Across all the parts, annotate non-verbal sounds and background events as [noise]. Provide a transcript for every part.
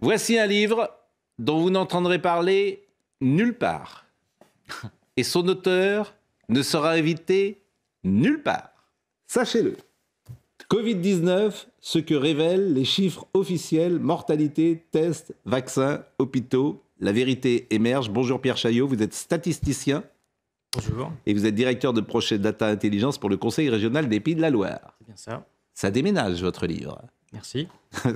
Voici un livre dont vous n'entendrez parler nulle part. Et son auteur ne sera invité nulle part. Sachez-le. Covid-19, ce que révèlent les chiffres officiels, mortalité, tests, vaccins, hôpitaux, la vérité émerge. Bonjour Pierre Chaillot, vous êtes statisticien. Bonjour. Et vous êtes directeur de projet Data Intelligence pour le Conseil régional des Pays de la Loire. C'est bien ça. Ça déménage votre livre. Merci. [laughs] je,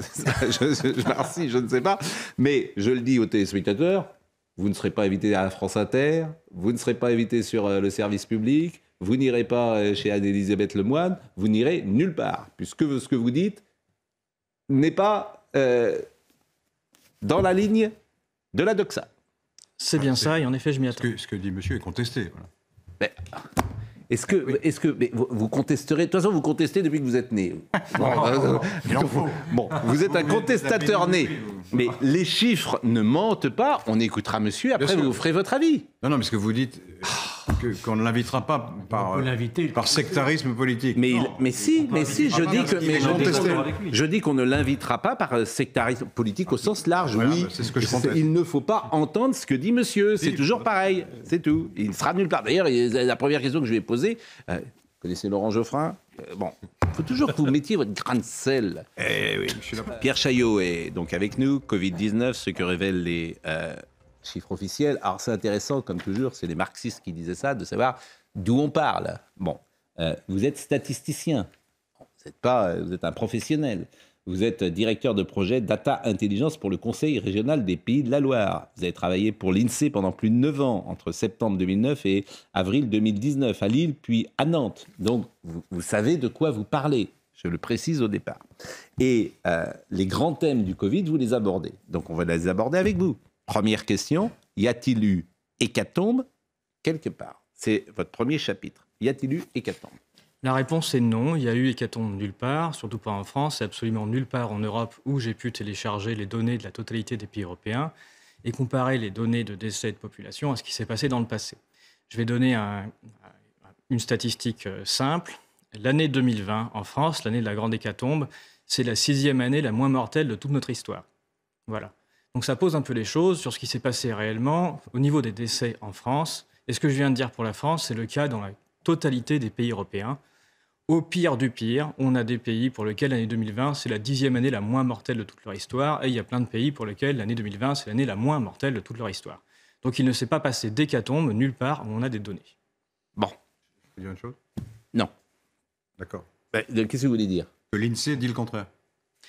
je, merci, je ne sais pas. Mais je le dis aux téléspectateurs, vous ne serez pas invité à la France Inter, vous ne serez pas invité sur euh, le service public, vous n'irez pas euh, chez Anne-Elisabeth Lemoine, vous n'irez nulle part, puisque ce que vous dites n'est pas euh, dans la ligne de la doxa. C'est bien ah, ça, et en effet, je m'y attends. Ce que, dit monsieur est contesté. Est-ce que, est-ce que vous, contesterez De toute façon, vous contestez depuis que vous êtes né. [laughs] Bon, vous êtes un contestateur né. Mais les chiffres ne mentent pas. On écoutera monsieur. Après, vous ferez votre avis. Non, non, mais ce que vous dites, euh, ah qu'on ne l'invitera pas par, par sectarisme politique. Mais, mais si, mais si, je dis que je dis qu'on ne l'invitera pas par euh, sectarisme politique au sens large. Oui, bah, c'est ce que je il ne faut pas entendre ce que dit Monsieur. C'est toujours bah, pareil, c'est tout. Il ne sera nulle part. D'ailleurs, la première question que je vais poser. Euh, vous connaissez Laurent Geoffrin euh, Bon, il faut toujours que vous mettiez votre grain de sel. Eh oui, Pierre Chaillot est donc avec nous. Covid-19, ce que révèlent les chiffre officiel. Alors c'est intéressant, comme toujours, c'est les marxistes qui disaient ça, de savoir d'où on parle. Bon, euh, vous êtes statisticien, vous êtes, pas, euh, vous êtes un professionnel. Vous êtes directeur de projet Data Intelligence pour le Conseil régional des Pays de la Loire. Vous avez travaillé pour l'INSEE pendant plus de 9 ans, entre septembre 2009 et avril 2019, à Lille, puis à Nantes. Donc, vous, savez de quoi vous parlez. Je le précise au départ. Et euh, les grands thèmes du Covid, vous les abordez. Donc, on va les aborder avec vous. Première question, y a-t-il eu hécatombe quelque part C'est votre premier chapitre. Y a-t-il eu hécatombe La réponse est non, il y a eu hécatombe nulle part, surtout pas en France, et absolument nulle part en Europe où j'ai pu télécharger les données de la totalité des pays européens et comparer les données de décès de population à ce qui s'est passé dans le passé. Je vais donner une statistique euh, simple. L'année 2020 en France, l'année de la grande hécatombe, c'est la sixième année la moins mortelle de toute notre histoire. Voilà. Donc ça pose un peu les choses sur ce qui s'est passé réellement au niveau des décès en France. Et ce que je viens de dire pour la France, c'est le cas dans la totalité des pays européens. Au pire du pire, on a des pays pour lesquels l'année 2020, c'est la dixième année la moins mortelle de toute leur histoire, et il y a plein de pays pour lesquels l'année 2020, c'est l'année la moins mortelle de toute leur histoire. Donc il ne s'est pas passé d'hécatombe nulle part où on a des données. Bon. Tu dire une chose Non. D'accord. Ben, qu'est-ce que vous voulez dire l'INSEE dit le contraire.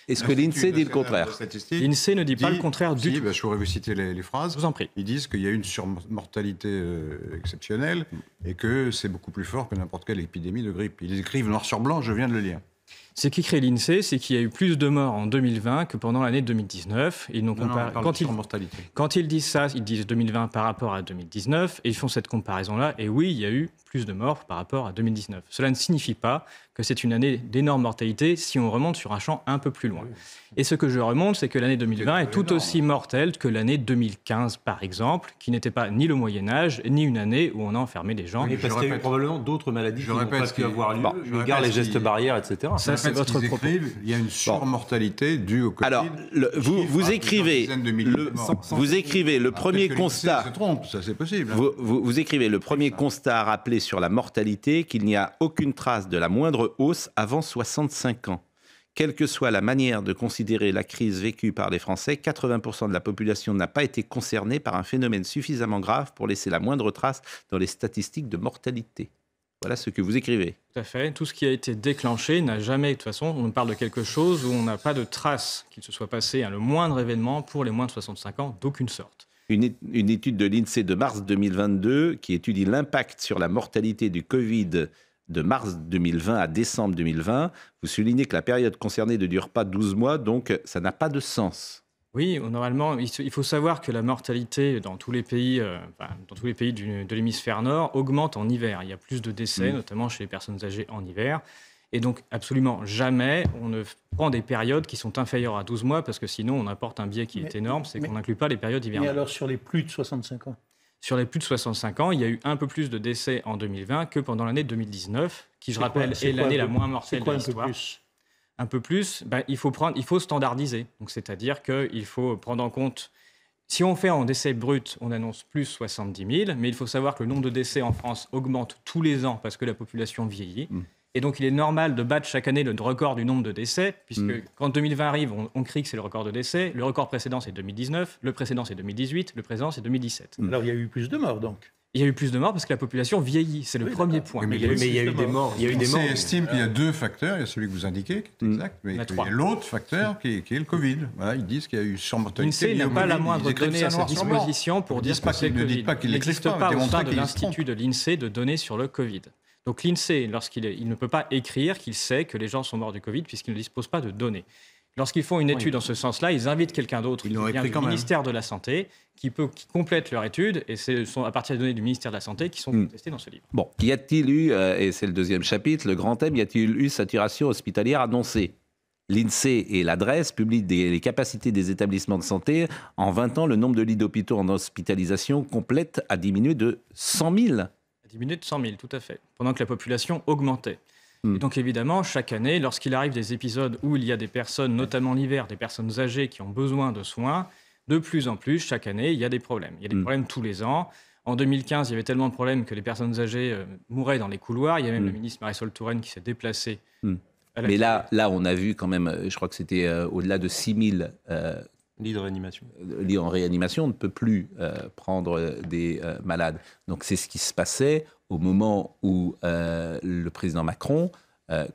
Est-ce que e l'INSEE dit le contraire L'INSEE ne dit, pas le contraire du si, tout. Bah, je pourrais vous citer les, phrases. vous en prie. Ils disent qu'il y a une surmortalité euh, exceptionnelle et que c'est beaucoup plus fort que n'importe quelle épidémie de grippe. Ils écrivent noir sur blanc, je viens de le lire. Ce qui crée l'INSEE, c'est qu'il y a eu plus de morts en 2020 que pendant l'année 2019. Ils n'ont quand, ils... quand, ils... disent ça, ils disent 2020 par rapport à 2019 et ils font cette comparaison-là. Et oui, il y a eu plus de morts par rapport à 2019. Cela ne signifie pas que c'est une année d'énorme mortalité si on remonte sur un champ un peu plus loin. Et ce que je remonte, c'est que l'année 2020 est tout aussi mortelle que l'année 2015, par exemple, qui n'était pas ni le Moyen Âge, ni une année où on a enfermé des gens. Oui, parce qu'il y a probablement d'autres maladies je qui n'ont pas pu avoir lieu, regarde les gestes barrières, etc. Ça, c'est votre Il y a une surmortalité due au Covid. Alors, vous, vous, écrivez, le, vous écrivez le premier constat... ça c'est possible. Hein. Vous, vous écrivez le premier constat rappelé sur la mortalité, qu'il n'y a aucune trace de la moindre hausse avant 65 ans. Quelle que soit la manière de considérer la crise vécue par les Français, 80% de la population n'a pas été concernée par un phénomène suffisamment grave pour laisser la moindre trace dans les statistiques de mortalité. Voilà ce que vous écrivez. Tout à fait. Tout ce qui a été déclenché n'a jamais, de toute façon, on parle de quelque chose où on n'a pas de trace qu'il se soit passé à le moindre événement pour les moins de 65 ans, d'aucune sorte. Une, une étude de l'INSEE de mars 2022 qui étudie l'impact sur la mortalité du Covid de mars 2020 à décembre 2020. Vous soulignez que la période concernée ne dure pas 12 mois, donc ça n'a pas de sens. Oui, normalement, il faut savoir que la mortalité dans tous les pays, euh, dans tous les pays de l'hémisphère nord augmente en hiver. Il y a plus de décès, mm. notamment chez les personnes âgées en hiver. Et donc, absolument jamais, on ne prend des périodes qui sont inférieures à 12 mois, parce que sinon, on apporte un biais qui est énorme, c'est qu'on n'inclut pas les périodes hivernales. Et alors, sur les plus de 65 ans sur les plus de 65 ans, il y a eu un peu plus de décès en 2020 que pendant l'année 2019, qui, je rappelle, est, l'année la moins mortelle de l'histoire. Un peu plus, ben, il, faut prendre, il faut standardiser. c'est-à-dire qu'il faut prendre en compte si on fait en décès brut, on annonce plus 70 000, mais il faut savoir que le nombre de décès en France augmente tous les ans parce que la population vieillit. Mm. Et donc, il est normal de battre chaque année le record du nombre de décès, puisque mm. quand 2020 arrive, on, crie que c'est le record de décès. Le record précédent, c'est 2019. Le précédent, c'est 2018. Le précédent, c'est 2017. Mm. Alors, il y a eu plus de morts, donc il y a eu plus de morts parce que la population vieillit, c'est le premier point. mais, il y a, eu, des morts. Il y estime qu'il y a ah. deux facteurs, il y a celui que vous indiquez, qui est mm. exact, mais il y a l'autre facteur qui est, le Covid. ils disent qu'il y a eu L'INSEE n'a pas la moindre donnée à sa disposition pour dire que le Covid. il n'existe pas, au sein de l'Institut de l'INSEE de données sur le Covid. Donc l'INSEE, lorsqu'il il ne peut pas écrire qu'il sait que les gens sont morts du Covid puisqu'il ne dispose pas de données. Lorsqu'ils font une étude dans en ce sens-là, ils invitent quelqu'un d'autre qui vient du ministère de la Santé, qui, peut, complète leur étude, et ce sont à partir des données du ministère de la Santé qui sont hmm. contestées dans ce livre. Bon, y a-t-il eu, euh, et c'est le deuxième chapitre, le grand thème, y a-t-il eu saturation hospitalière annoncée L'INSEE et l'adresse publient les capacités des établissements de santé. En 20 ans, le nombre de lits d'hôpitaux en hospitalisation complète a diminué de 100 000 diminué de 100 000, tout à fait, pendant que la population augmentait. Et hmm. donc évidemment, chaque année, lorsqu'il arrive des épisodes où il y a des personnes, notamment l'hiver, des personnes âgées qui ont besoin de soins, de plus en plus, chaque année, il y a des problèmes. Il y a des hmm. problèmes tous les ans. En 2015, il y avait tellement de problèmes que les personnes âgées euh, mouraient dans les couloirs. Il y a même hmm. le ministre Marisol Touraine qui s'est déplacé. Mais là, là, on a vu quand même, euh, je crois que c'était euh, au-delà de 6 000 L'île de réanimation. Euh, Lit en réanimation ne peut plus euh, prendre des euh, malades. Donc c'est ce qui se passait au moment où le président Macron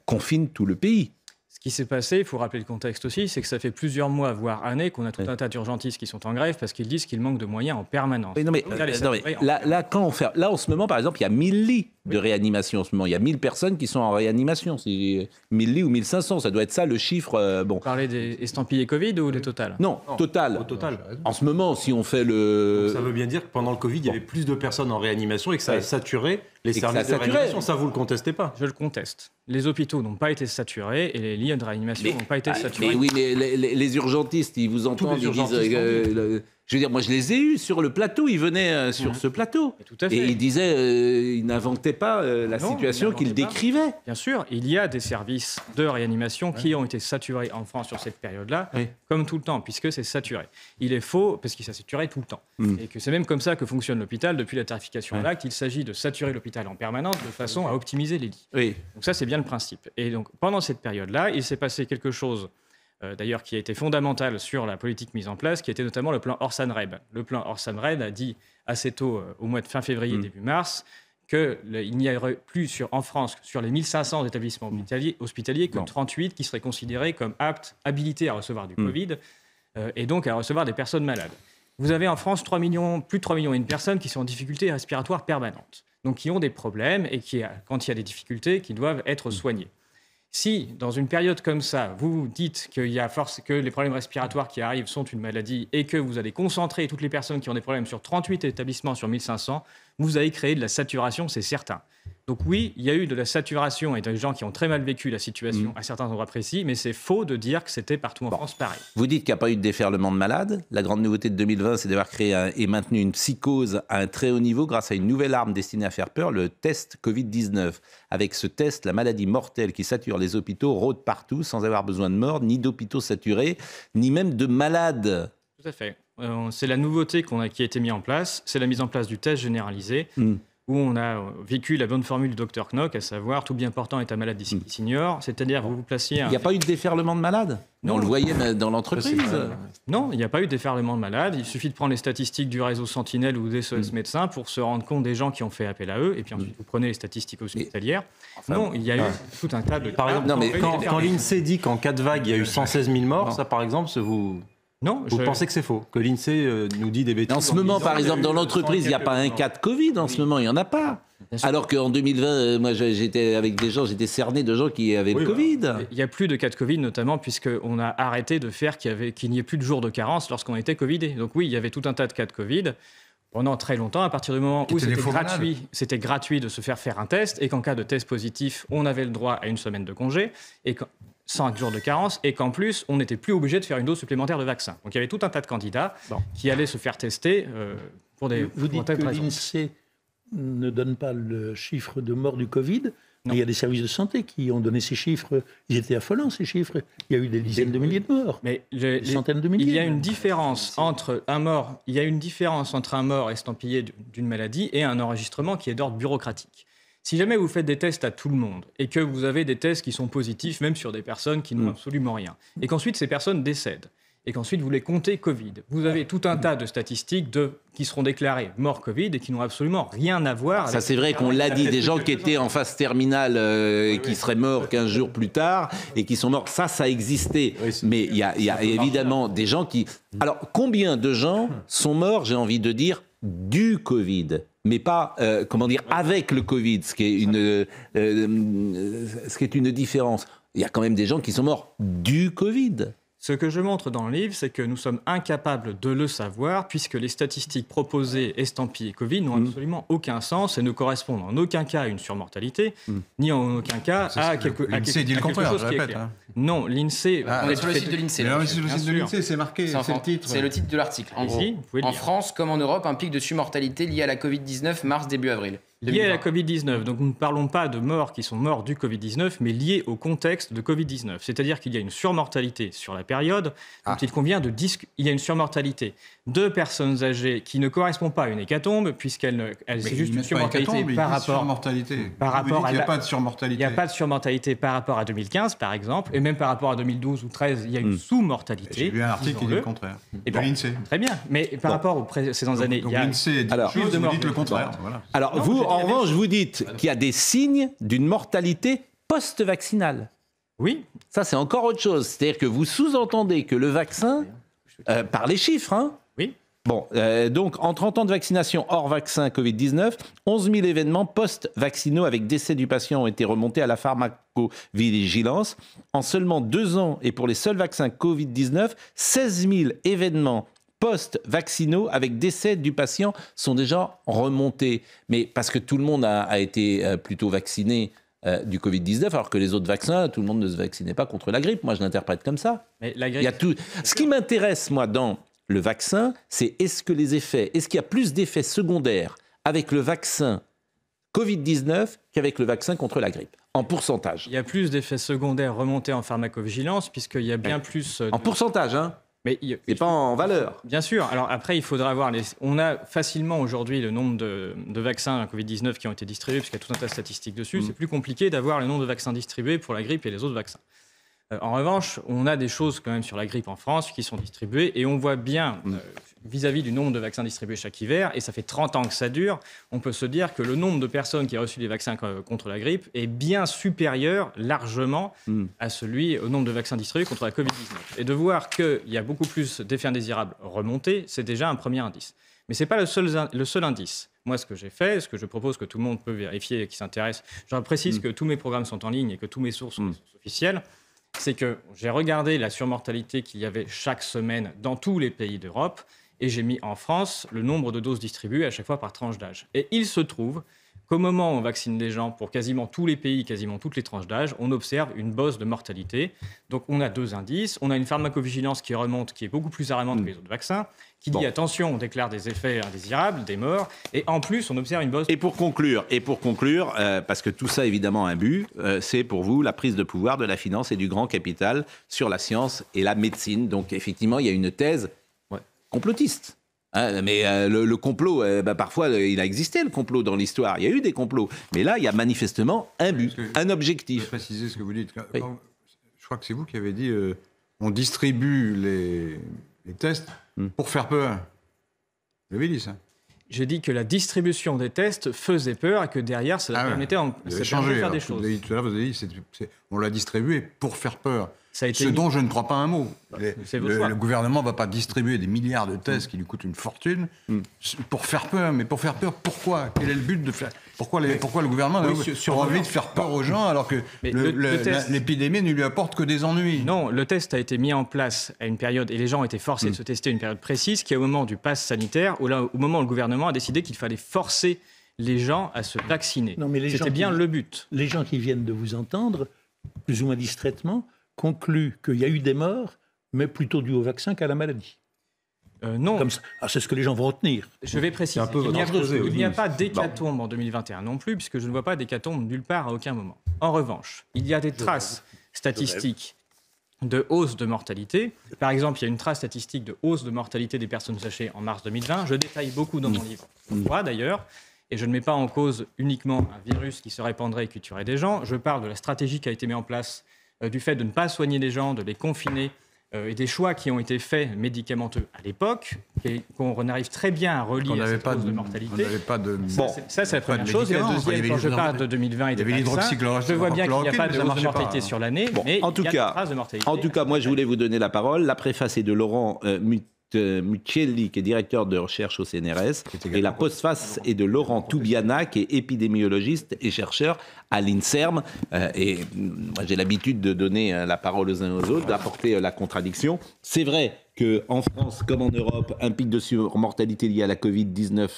confine tout le pays. Ce qui s'est passé, il faut rappeler le contexte aussi, c'est que ça fait plusieurs mois, voire années, qu'on a tout un tas d'urgentistes qui sont en grève parce qu'ils disent qu'il manque de moyens en permanence. Mais non, mais, là, quand on fait, là, en ce moment, par exemple, il y a 1000 lits de réanimation en ce moment. Il y a 1000 personnes qui sont en réanimation. C'est 1000 lits ou 1500. Ça doit être ça le chiffre. Euh, bon. Vous parlez des estampillés Covid ou des totales Non, total. total. En ce moment, si on fait le. ça veut bien dire que pendant le Covid, il y avait plus de personnes en réanimation et que ça a saturé les services de réanimation. Ça, vous le contestez pas Je le conteste. Les hôpitaux n'ont pas été saturés et les lits de réanimation n'ont pas été ah, saturés. Mais oui, les, urgentistes, ils vous entendent, ils disent. Je veux dire, moi, je les ai eus sur le plateau. Ils venaient euh, sur mhm. ce plateau. Tout à fait. Et ils disaient, euh, ils n'inventaient pas euh, ah la situation qu'ils décrivaient. Bien sûr, il y a des services de réanimation qui ont été saturés en France sur cette période-là, comme tout le temps, puisque c'est saturé. Il est faux, parce qu'il s'est saturé tout le temps. Hmm. Et que c'est même comme ça que fonctionne l'hôpital depuis la tarification l'acte. Il s'agit de saturer l'hôpital en permanence de façon à optimiser les lits. Oui. Donc ça, c'est bien le principe. Et donc, pendant cette période-là, il s'est passé quelque chose euh, d'ailleurs qui a été fondamental sur la politique mise en place, qui était notamment le plan Orsan-Reb. Le plan Orsan-Reb a dit assez tôt, euh, au mois de fin février, mm. début mars, qu'il n'y aurait plus en France, sur les 1500 établissements mm. hospitaliers, que 38 qui seraient considérés comme aptes, habilités à recevoir du mm. Covid euh, et donc à recevoir des personnes malades. Vous avez en France 3 millions, plus de 3 millions et une personnes qui sont en difficulté respiratoire permanente, donc qui ont des problèmes et qui, quand il y a des difficultés, qui doivent être soignées. Si, dans une période comme ça, vous dites y a force, que les problèmes respiratoires qui arrivent sont une maladie et que vous allez concentrer toutes les personnes qui ont des problèmes sur 38 établissements sur 1500, vous avez créé de la saturation, c'est certain. Donc oui, il y a eu de la saturation et des gens qui ont très mal vécu la situation mm. à certains endroits précis, mais c'est faux de dire que c'était partout en France pareil. Vous dites qu'il n'y a pas eu de déferlement de malades. La grande nouveauté de 2020, c'est d'avoir créé et maintenu une psychose à un très haut niveau grâce à une nouvelle arme destinée à faire peur, le test Covid-19. Avec ce test, la maladie mortelle qui sature les hôpitaux rôde partout sans avoir besoin de morts, ni d'hôpitaux saturés, ni même de malades. Tout à fait. Euh, c'est la nouveauté qui a été mise en place, c'est la mise en place du test généralisé, hmm. où on a euh, vécu la bonne formule du docteur Knock, à savoir tout bien portant est un malade d'ici hmm. c'est-à-dire vous vous placiez. Il n'y a pas eu de déferlement de malades non, on le voyait dans l'entreprise. Ah, non, il n'y a pas eu de déferlement de malades. Il suffit de prendre les statistiques du réseau Sentinelle ou des SOS hmm. médecins pour se rendre compte des gens qui ont fait appel à eux. Et puis ensuite, vous prenez les statistiques hospitalières. non, il y a eu ah. tout un tas de. Par exemple, quand, dit qu'en cas vagues, il y a eu 116 000 morts, ça, par exemple, vous, non, vous je... pensez que c'est faux, que l'INSEE euh, nous dit des bêtises. En ce moment, par exemple, dans l'entreprise, il n'y a pas un cas de Covid. En ce moment, il n'y en a pas. Alors qu'en 2020, euh, moi, j'étais avec des gens, j'étais cerné de gens qui avaient le Covid. il n'y a plus de cas de Covid, notamment puisqu'on a arrêté de faire qu'il n'y ait plus de jours de carence lorsqu'on était Covidé. Donc oui, il y avait tout un tas de cas de Covid pendant très longtemps, à partir du moment où c'était gratuit, c'était gratuit de se faire faire un test, et qu'en cas de test positif, on avait le droit à une semaine de congé, et quand, 5 jours de carence et qu'en plus, on n'était plus obligé de faire une dose supplémentaire de vaccin. Donc il y avait tout un tas de candidats qui allaient se faire tester euh, pour des. Vous dites que l'INSEE ne donne pas le chiffre de mort du Covid, mais il y a des services de santé qui ont donné ces chiffres. Ils étaient affolants, ces chiffres. Il y a eu des dizaines de milliers de morts. Mais des centaines de milliers. Il y une différence entre un mort, il y a une différence entre un mort estampillé d'une maladie et un enregistrement qui est d'ordre bureaucratique. Si jamais vous faites des tests à tout le monde et que vous avez des tests qui sont positifs, même sur des personnes qui n'ont mm. absolument rien, et qu'ensuite ces personnes décèdent, et qu'ensuite vous les comptez Covid, vous avez tout un tas de statistiques de, qui seront déclarées morts Covid et qui n'ont absolument rien à voir. ça c'est vrai qu'on l'a dit, des gens qui étaient en phase terminale et euh, qui seraient morts 15 jours plus tard et qui sont morts, ça ça existait. Mais il y a évidemment des gens qui... Alors combien de gens hmm. sont morts, j'ai envie de dire, du Covid mais pas, euh, comment dire, avec le Covid, ce qui est une, euh, euh, ce qui est une différence. Il y a quand même des gens qui sont morts du Covid. Ce que je montre dans le livre, c'est que nous sommes incapables de le savoir puisque les statistiques proposées estampillées Covid n'ont mm. absolument aucun sens et ne correspondent en aucun cas à une surmortalité, mm. ni en aucun cas à, quelque, chose hein. Non, l'INSEE... Ah, on est sur le site de l'INSEE. c'est marqué, c'est le titre. de l'article, en En France, comme en Europe, un pic de surmortalité lié à la Covid-19 mars-début avril liés à la Covid-19. Donc nous ne parlons pas de morts qui sont morts du Covid-19, mais liés au contexte de Covid-19. C'est-à-dire qu'il y a une surmortalité sur la période. Ah. il convient de discuter. Il y a une surmortalité de personnes âgées qui ne correspond pas à une hécatombe, puisqu'elle c'est juste une par rapport. Par rapport à il n'y a pas de surmortalité. Il n'y a pas de surmortalité par rapport à 2015, par exemple, et même par rapport à 2012 ou 13, il y a une hmm. sous-mortalité. J'ai lu un article qui dit le contraire. Et très bien, mais par rapport aux précédentes années, il y a dit alors, le contraire. Alors vous, en revanche, vous dites qu'il y a des signes d'une mortalité post-vaccinale. Oui. Ça, c'est encore autre chose. C'est-à-dire que vous sous-entendez que le vaccin, euh, par les chiffres, hein, oui. Bon, euh, donc en 30 ans de vaccination hors vaccin Covid-19, 11 000 événements post-vaccinaux avec décès du patient ont été remontés à la pharmacovigilance. En seulement deux ans et pour les seuls vaccins Covid-19, 16 000 événements post-vaccinaux avec décès du patient sont déjà remontés. Mais parce que tout le monde a, été euh, plutôt vacciné euh, du Covid-19, alors que les autres vaccins, tout le monde ne se vaccinait pas contre la grippe. Moi, je l'interprète comme ça. Mais la Il y a tout... Ce qui m'intéresse, moi, dans le vaccin, c'est est-ce que les effets, est-ce qu'il y a plus d'effets secondaires avec le vaccin Covid-19 qu'avec le vaccin contre la grippe, en pourcentage. Il y a plus d'effets secondaires remontés en pharmacovigilance, puisqu'il y a bien plus... Euh, en pourcentage, hein mais il, pas en valeur. Bien sûr. Alors après, il faudra voir. Les... On a facilement aujourd'hui le nombre de, vaccins Covid-19 qui ont été distribués, puisqu'il y a tout un tas de statistiques dessus. Mm. C'est plus compliqué d'avoir le nombre de vaccins distribués pour la grippe et les autres vaccins. Euh, en revanche, on a des choses quand même sur la grippe en France qui sont distribuées et on voit bien mm. euh, vis-à-vis du nombre de vaccins distribués chaque hiver, et ça fait 30 ans que ça dure, on peut se dire que le nombre de personnes qui ont reçu des vaccins euh, contre la grippe est bien supérieur largement mm. à celui au nombre de vaccins distribués contre la Covid-19. Et de voir qu'il y a beaucoup plus d'effets indésirables remontés, c'est déjà un premier indice. Mais ce n'est pas le seul, indice. Moi, ce que j'ai fait, ce que je propose que tout le monde peut vérifier et qui s'intéresse, je précise mm. que tous mes programmes sont en ligne et que tous mes sources sont officielles c'est que j'ai regardé la surmortalité qu'il y avait chaque semaine dans tous les pays d'Europe et j'ai mis en France le nombre de doses distribuées à chaque fois par tranche d'âge. Et il se trouve qu'au moment où on vaccine les gens pour quasiment tous les pays, quasiment toutes les tranches d'âge, on observe une bosse de mortalité. Donc on a deux indices. On a une pharmacovigilance qui remonte, qui est beaucoup plus alarmante hmm. que les autres vaccins, qui dit attention, on déclare des effets indésirables, des morts, et en plus on observe une bosse. Et pour conclure, et pour conclure, euh, parce que tout ça évidemment a un but, euh, c'est pour vous la prise de pouvoir de la finance et du grand capital sur la science et la médecine. Donc effectivement, il y a une thèse complotiste Hein, mais euh, le, complot, euh, bah, parfois, euh, il a existé le complot dans l'histoire. Il y a eu des complots. Mais là, il y a manifestement un but, un objectif. Je vais préciser ce que vous dites. je crois que c'est vous qui avez dit on distribue les, tests hmm. pour faire peur. Vous avez dit ça J'ai dit que la distribution des tests faisait peur et que derrière, ça ah permettait de faire des choses. vous avez dit, on l'a distribué pour faire peur. Ce dont je ne crois pas un mot. Bah, le, gouvernement ne va pas distribuer des milliards de tests mm. qui lui coûtent une fortune mm. pour faire peur. Mais pour faire peur, pourquoi Quel est le but de faire pourquoi, pourquoi le gouvernement a sur, envie de faire peur aux gens mm. alors que l'épidémie ne lui apporte que des ennuis Non, le test a été mis en place à une période, et les gens ont été forcés de se tester à une période précise, qui est au moment du pass sanitaire, là, au moment où le gouvernement a décidé qu'il fallait forcer les gens à se vacciner. C'était bien le but. Les gens qui viennent de vous entendre, plus ou moins distraitement, conclut qu'il y a eu des morts, mais plutôt dû au vaccin qu'à la maladie. Euh, non. Ah, c'est ce que les gens vont retenir. Je vais préciser. il n'y a, pas d'hécatombe en 2021 non plus, puisque je ne vois pas d'hécatombe nulle part à aucun moment. En revanche, il y a des traces statistiques de hausse de mortalité. Par exemple, il y a une trace statistique de hausse de mortalité des personnes âgées en mars 2020. Je détaille beaucoup dans mon livre. pourquoi d'ailleurs, et je ne mets pas en cause uniquement un virus qui se répandrait et qui tuerait des gens. Je parle de la stratégie qui a été mise en place euh, du fait de ne pas soigner les gens, de les confiner, euh, et des choix qui ont été faits médicamenteux à l'époque, et qu'on arrive très bien à relier on à cette pas de, mortalité. On pas de, bon, ça, c'est la première chose. Et la deuxième, quand je parle de 2020 et de je vois bien qu'il n'y a pas de hausse de mortalité sur l'année, mais il y a cas, de mortalité. En tout cas, moi, je voulais vous donner la parole. La préface est de Laurent euh, Mut. Muccelli, qui est directeur de recherche au CNRS, et la postface est de Laurent Toubiana, qui est épidémiologiste et chercheur à l'INSERM. Euh, et mm, moi, j'ai l'habitude de donner euh, la parole aux uns aux autres, d'apporter euh, la contradiction. C'est vrai qu'en France, comme en Europe, un pic de surmortalité lié à la Covid-19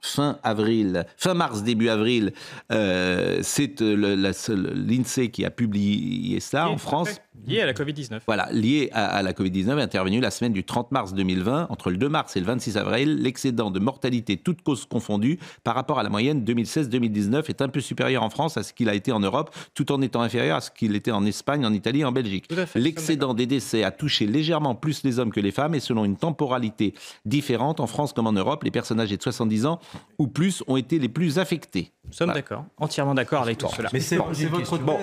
fin avril, fin mars, début avril, c'est l'INSEE qui a publié ça en France. Lié à la Covid-19. Voilà, lié à, la Covid-19, intervenu la semaine du 30 mars 2020, entre le 2 mars et le 26 avril, l'excédent de mortalité, toutes causes confondues, par rapport à la moyenne 2016-2019, est un peu supérieur en France à ce qu'il a été en Europe, tout en étant inférieur à ce qu'il était en Espagne, en Italie, et en Belgique. L'excédent des décès a touché légèrement plus les hommes que les femmes et selon une temporalité différente, en France comme en Europe, les personnes âgées de 70 ans ou plus ont été les plus affectées. Nous sommes bah. d'accord, entièrement d'accord avec tout cela. Mais c'est votre non,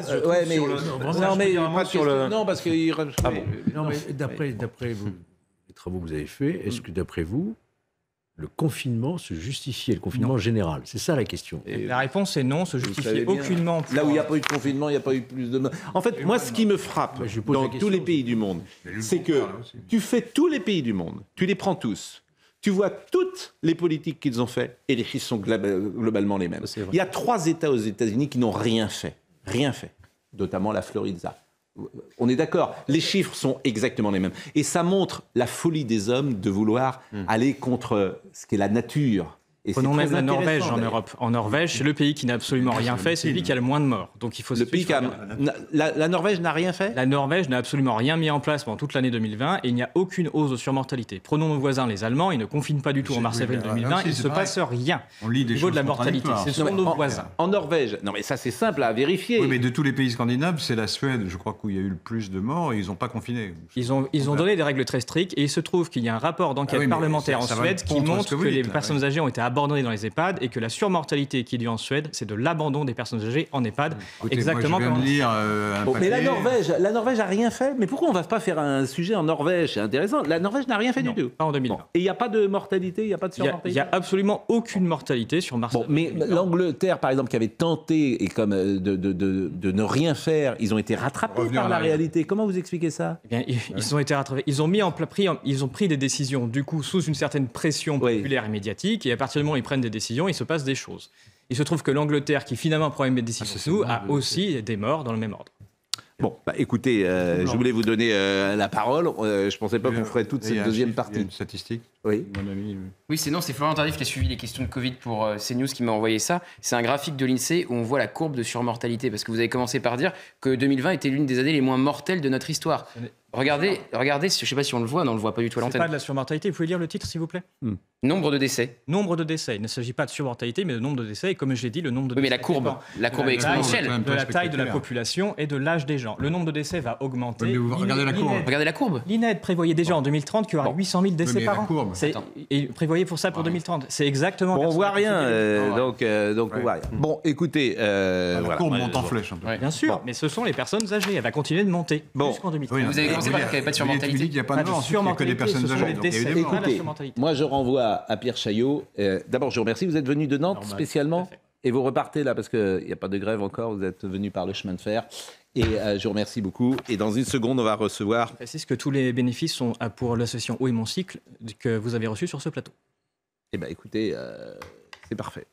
parce que ah non, mais d'après vous, les travaux que vous avez faits, est-ce mm. que d'après vous le confinement se justifiait, le confinement général C'est ça la question. la réponse est non, se justifiait aucunement. Là où il n'y a pas eu de confinement, il n'y a pas eu plus de. En fait, moi, ce qui me frappe dans tous les pays du monde, c'est que tu fais tous les pays du monde, tu les prends tous, tu vois toutes les politiques qu'ils ont faites et les chiffres sont euh, globalement les mêmes. Il y a trois États aux États-Unis qui n'ont rien fait, rien fait, notamment la Floride. On est d'accord, les chiffres sont exactement les mêmes. Et ça montre la folie des hommes de vouloir hmm. aller contre ce qu'est la nature Prenons même la Norvège en Europe. En Norvège, c'est le pays qui n'a absolument ah, rien fait, c'est le pays qui a le moins de morts. Donc il faut le pays la, Norvège n'a rien fait La Norvège n'a absolument rien mis en place pendant toute l'année 2020 et il n'y a aucune hausse de surmortalité. Prenons nos voisins, les Allemands, ils ne confinent pas du tout en mars-avril 2020, ah, il ne se passe rien On lit des au niveau de la mortalité. C'est sont nos voisins. En Norvège, non mais ça c'est simple à vérifier. Oui, mais de tous les pays scandinaves, c'est la Suède, je crois, où il y a eu le plus de morts et ils n'ont pas confiné. Ils ont, ils ont donné des règles très strictes et il se trouve qu'il y a un rapport d'enquête ah parlementaire en Suède qui montre que les personnes âgées ont été abandonnés dans les EHPAD et que la surmortalité qui est due en Suède, c'est de l'abandon des personnes âgées en EHPAD. exactement comme euh, Mais la Norvège, la Norvège a rien fait. Mais pourquoi on ne va pas faire un sujet en Norvège C'est intéressant. La Norvège n'a rien fait du tout. Pas en Et il n'y a pas de mortalité, il n'y a pas de surmortalité. Il n'y a, absolument aucune mortalité sur Mars. Bon, mais l'Angleterre, par exemple, qui avait tenté et comme euh, de, de, de, ne rien faire, ils ont été rattrapés par la réalité. Comment vous expliquez ça eh bien, ils, ont été rattrapés. Ils ont mis en pris, ils ont pris des décisions du coup sous une certaine pression populaire et médiatique. Et à partir ils prennent des décisions, il se passe des choses. Il se trouve que l'Angleterre, qui finalement prend une décision ah, nous, a aussi des morts dans le même ordre. Bon, bah, écoutez, euh, je voulais vous donner euh, la parole. Euh, je ne pensais pas que vous ferez toute cette deuxième partie. y une statistique Oui. oui. c'est non, c'est Florent Tardif qui a suivi les questions de Covid pour CNews qui m'a envoyé ça. C'est un graphique de l'INSEE où on voit la courbe de surmortalité parce que vous avez commencé par dire que 2020 était l'une des années les moins mortelles de notre histoire. Regardez, regardez, je ne sais pas si on le voit, on ne le voit pas du tout à l'antenne. pas de la surmortalité, vous pouvez lire le titre s'il vous plaît hmm. Nombre de décès. Nombre de décès. Il ne s'agit pas de surmortalité, mais de nombre de décès. Et comme je l'ai dit, le nombre de décès. Mais la courbe, la courbe est exponentielle. De, la taille de la population et de l'âge des gens. Le nombre de décès va augmenter. regardez la courbe. Regardez la courbe. L'INED prévoyait déjà en 2030 qu'il y aura 800 000 décès par an. Et prévoyait pour ça pour 2030. C'est exactement. Bon, on voit rien. Euh, donc, euh, donc voit rien. Bon, écoutez. Euh, la courbe monte en flèche. Bien sûr, mais ce sont les personnes âgées. Elle va continuer de monter. Jusqu'en 2030 il qu'il n'y avait pas de surmentalité. Il n'y a pas de il n'y que des personnes âgées. Écoutez, moi je renvoie à Pierre Chaillot. Euh, d'abord, je vous remercie. Vous êtes venu de Nantes spécialement et vous repartez là parce qu'il euh, n'y a pas de grève encore, vous êtes venu par le chemin de fer. Et euh, je vous remercie beaucoup. Et dans une seconde, on va recevoir. Je ce que tous les bénéfices sont pour l'association Oui et Mon Cycle que vous avez reçu sur ce plateau. Eh bien écoutez, c'est parfait.